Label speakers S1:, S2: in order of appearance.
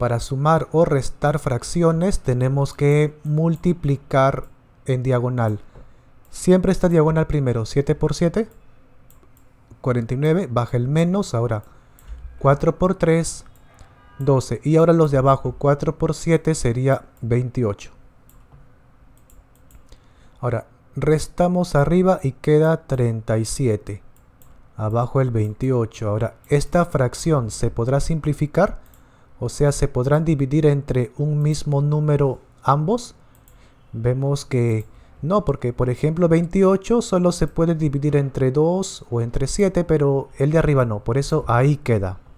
S1: Para sumar o restar fracciones tenemos que multiplicar en diagonal. Siempre esta diagonal primero, 7 por 7, 49, baja el menos, ahora 4 por 3, 12. Y ahora los de abajo, 4 por 7 sería 28. Ahora, restamos arriba y queda 37. Abajo el 28. Ahora, esta fracción se podrá simplificar o sea, se podrán dividir entre un mismo número ambos. Vemos que no, porque por ejemplo 28 solo se puede dividir entre 2 o entre 7, pero el de arriba no. Por eso ahí queda.